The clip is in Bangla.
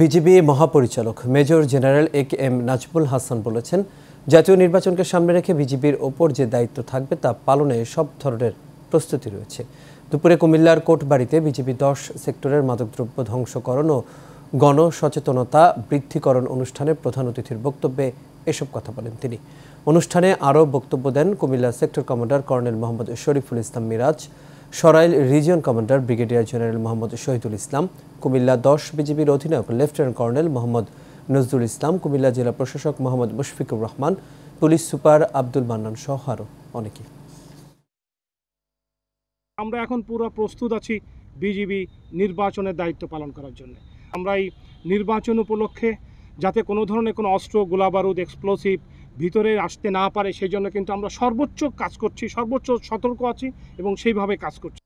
বিজেপি মহাপরিচালক major general A K M Nazmul Hasan বলেছেন জাতীয় নির্বাচনকে সামনে রেখে বিজিবির ওপর যে দায়িত্ব থাকবে তা পালনে সব ধরনের প্রস্তুতি রয়েছে দুপুরে কুমিল্লার কোটবাড়িতে বিজেপি দশ সেক্টরের মাদকদ্রব্য ধ্বংসকরণ ও গণসচেতনতা বৃদ্ধিকরণ অনুষ্ঠানে প্রধান অতিথির বক্তব্যে এসব কথা বলেন তিনি অনুষ্ঠানে আরও বক্তব্য দেন Comilla sector commander colonel Mohammad Shariful Islam Miraj Sarail region commander brigadier general Mohammad Shahidul Islam Comilla দশ বিজিবির অধিনায়ক লেফটেন্যান্ট কর্নেল মোহাম্মদ নজরুল ইসলাম কুমিল্লা জেলা প্রশাসক মোহাম্মদ মুশফিকুর রহমান পুলিশ সুপার আব্দুল মান্নান সহ আরও অনেকে আমরা এখন পুরো প্রস্তুত আছি বিজিবি নির্বাচনের দায়িত্ব পালন করার জন্য আমরা এই নির্বাচন উপলক্ষে যাতে কোনো ধরনের কোনো অস্ত্র গোলাবারুদ এক্সপ্লোসিভ ভিতরে আসতে না পারে সেই জন্য কিন্তু আমরা সর্বোচ্চ কাজ করছি সর্বোচ্চ সতর্ক আছি এবং সেইভাবে কাজ করছি